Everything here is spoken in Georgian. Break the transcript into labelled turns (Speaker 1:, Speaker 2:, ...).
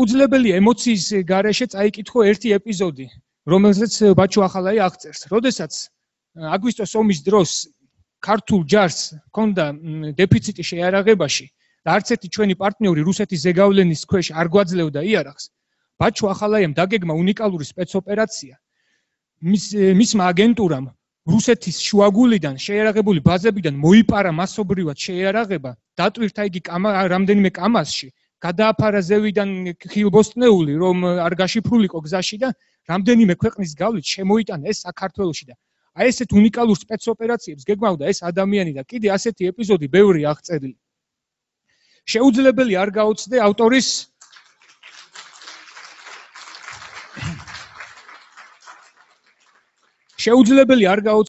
Speaker 1: უძლებელი ემოციის გარეშე წაიკითხო ერთი ეპიზოდი, რომელზეც ბაჩო ახალაი აღწერს. როდესაც აგვისტოს ომის დროს ქართულ ჯარს ჰქონდა დეფიციტი შეარაღებაში და არც ერთი ჩვენი პარტნიორი რუსეთის ზეგავლენის ქვეშ არ გვაძლევდა იარაღს, ბაჩო ახალაიემ დაგეგმა უნიკალური სპეცოპერაცია. მის მისმა აგენტურამ რუსეთის შუაგულიდან შეერაღებული ბაზებიდან მოიპარა მასობრივად შეერაღება, დატვირთა იგი რამდენიმე კამასში გადააფარა ზევიდან ხილბოსტნეული, რომ არ გაშიფრულიყო გზაში და რამდენიმე ქვეყნის გავლით შემოიტანა ეს საქართველოსში და აი ესეთ უნიკალურ სპეცოპერაციებს გეგმავდა ეს ადამიანი და კიდე ასეთი ეპიზოდი ბევრი აღწერილი. შეუძლებელი არ გაოცდე ავტორის
Speaker 2: შეუძლებელი არ გაოცდე